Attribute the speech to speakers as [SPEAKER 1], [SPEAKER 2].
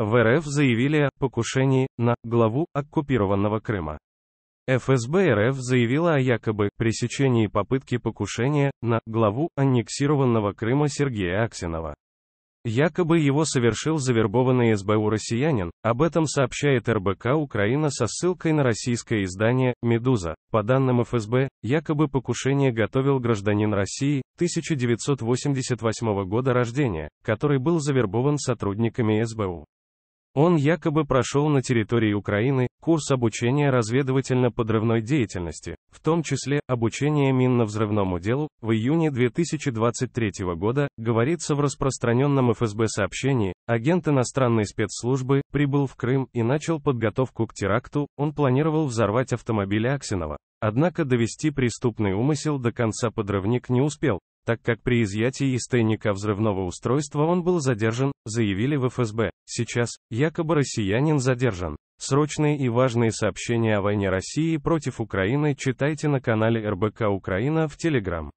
[SPEAKER 1] В РФ заявили о покушении на главу оккупированного Крыма. ФСБ РФ заявила о якобы пресечении попытки покушения на главу аннексированного Крыма Сергея Аксенова. Якобы его совершил завербованный СБУ россиянин, об этом сообщает РБК Украина со ссылкой на российское издание «Медуза». По данным ФСБ, якобы покушение готовил гражданин России 1988 года рождения, который был завербован сотрудниками СБУ. Он якобы прошел на территории Украины курс обучения разведывательно-подрывной деятельности, в том числе обучение минно-взрывному делу, в июне 2023 года, говорится в распространенном ФСБ сообщении, агент иностранной спецслужбы прибыл в Крым и начал подготовку к теракту, он планировал взорвать автомобиль Аксинова. Однако довести преступный умысел до конца подрывник не успел, так как при изъятии из тайника взрывного устройства он был задержан, заявили в ФСБ. Сейчас, якобы россиянин задержан. Срочные и важные сообщения о войне России против Украины читайте на канале РБК Украина в Телеграм.